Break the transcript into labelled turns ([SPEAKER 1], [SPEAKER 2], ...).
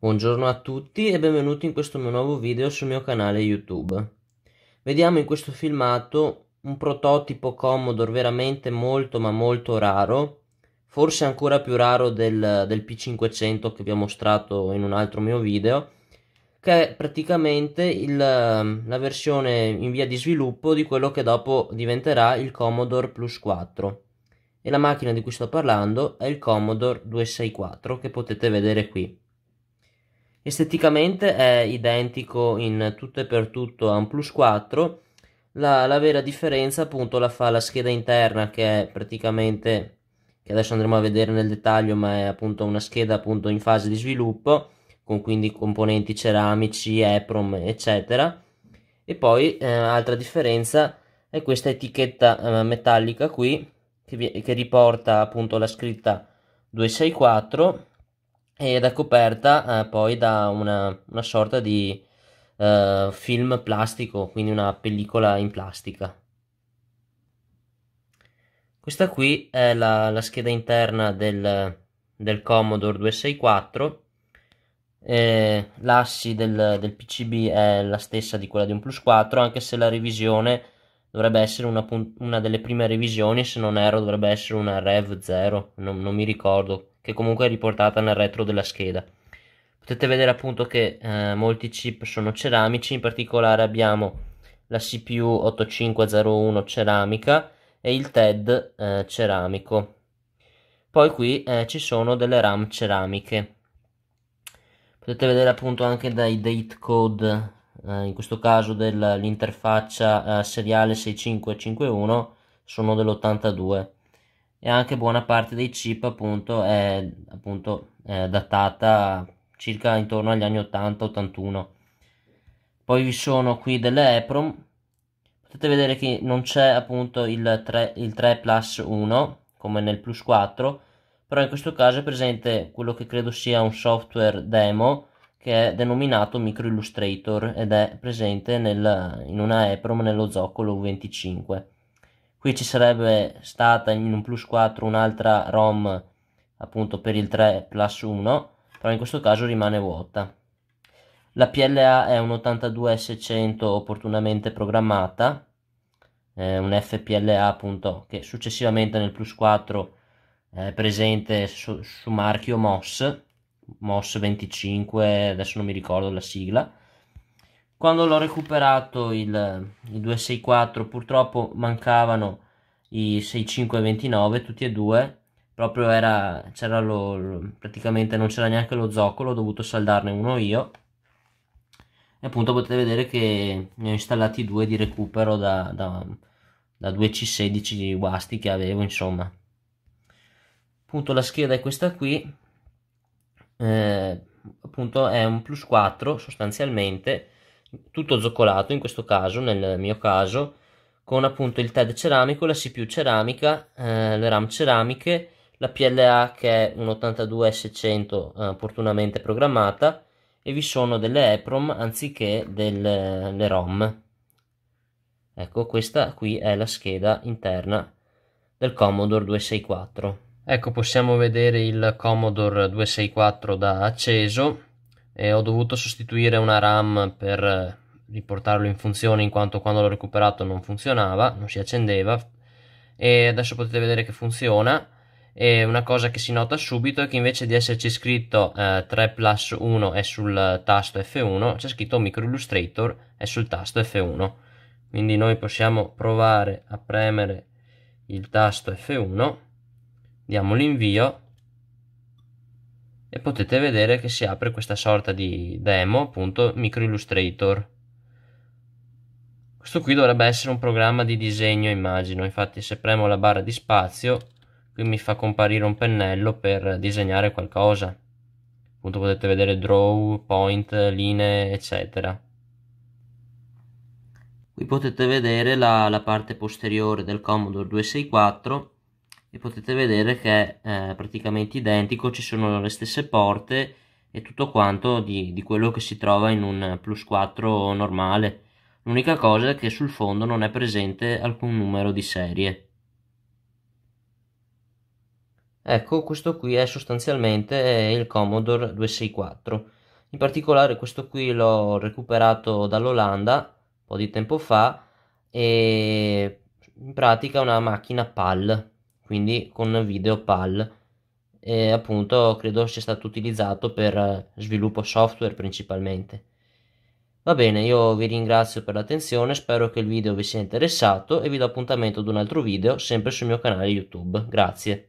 [SPEAKER 1] Buongiorno a tutti e benvenuti in questo mio nuovo video sul mio canale YouTube. Vediamo in questo filmato un prototipo Commodore veramente molto ma molto raro, forse ancora più raro del, del P500 che vi ho mostrato in un altro mio video, che è praticamente il, la versione in via di sviluppo di quello che dopo diventerà il Commodore Plus 4. E la macchina di cui sto parlando è il Commodore 264 che potete vedere qui. Esteticamente è identico in tutto e per tutto a un Plus 4, la, la vera differenza appunto la fa la scheda interna che è praticamente che adesso andremo a vedere nel dettaglio, ma è appunto una scheda appunto in fase di sviluppo, con quindi componenti ceramici, EPROM, eccetera. E poi eh, altra differenza è questa etichetta eh, metallica qui, che, che, riporta appunto la scritta 264 ed è coperta eh, poi da una, una sorta di eh, film plastico, quindi una pellicola in plastica. Questa qui è la, la scheda interna del, del Commodore 264. Eh, l'assi del, del PCB è la stessa di quella di un Plus 4, anche se la revisione dovrebbe essere una, una, delle prime revisioni, se non erro dovrebbe essere una Rev 0, non, non, mi ricordo, che comunque è riportata nel retro della scheda. Potete vedere appunto che eh, molti chip sono ceramici, in particolare abbiamo la CPU 8501 ceramica e il TED eh, ceramico. Poi qui eh, ci sono delle RAM ceramiche. Potete vedere appunto anche dai date code eh, in questo caso dell'interfaccia eh, seriale 6551 sono dell'82 e anche buona parte dei chip appunto è appunto è datata circa intorno agli anni 80-81 poi vi sono qui delle EPROM potete vedere che non c'è appunto il 3, il 3 plus 1 come nel plus 4 però in questo caso è presente quello che credo sia un software demo che è denominato Micro Illustrator ed è presente nel, in una EPROM nello zoccolo U25. Qui ci sarebbe stata in un plus 4 un'altra ROM appunto per il 3 plus 1, però in questo caso rimane vuota. La PLA è un 82S100 opportunamente programmata, un FPLA appunto che successivamente nel plus 4 è presente su, su marchio MOS MOS 25, adesso non mi ricordo la sigla. Quando l'ho recuperato il, il 264 purtroppo mancavano i 6529, tutti e due, proprio era, c'era lo, praticamente non c'era neanche lo zoccolo, ho dovuto saldarne uno io. E appunto potete vedere che ne ho installati due di recupero da, da, da 2C16 guasti che avevo, insomma. Appunto la scheda è questa qui, eh, appunto è un plus 4 sostanzialmente tutto zoccolato in questo caso nel mio caso con appunto il TED ceramico la CPU ceramica eh, le RAM ceramiche la PLA che è un 82S100 eh, opportunamente programmata e vi sono delle EPROM anziché delle ROM ecco questa qui è la scheda interna del Commodore 264 Ecco, possiamo vedere il Commodore 264 da acceso e ho dovuto sostituire una RAM per riportarlo in funzione in quanto quando l'ho recuperato non funzionava, non si accendeva e adesso potete vedere che funziona e una cosa che si nota subito è che invece di esserci scritto eh, 3 plus 1 è sul tasto F1 c'è scritto micro illustrator è sul tasto F1 quindi noi possiamo provare a premere il tasto F1 diamo l'invio e potete vedere che si apre questa sorta di demo appunto micro illustrator questo qui dovrebbe essere un programma di disegno immagino infatti se premo la barra di spazio qui mi fa comparire un pennello per disegnare qualcosa appunto potete vedere draw, point, linee eccetera qui potete vedere la, la parte posteriore del Commodore 264 e potete vedere che è eh, praticamente identico, ci sono le stesse porte e tutto quanto di, di quello che si trova in un plus 4 normale. L'unica cosa è che sul fondo non è presente alcun numero di serie. Ecco, questo qui è sostanzialmente eh, il Commodore 264. In particolare questo qui l'ho recuperato dall'Olanda un po' di tempo fa e in pratica è una macchina PAL, quindi con video PAL e appunto credo sia stato utilizzato per eh, sviluppo software principalmente. Va bene, io vi ringrazio per l'attenzione, spero che il video vi sia interessato e vi do appuntamento ad un altro video sempre sul mio canale YouTube. Grazie.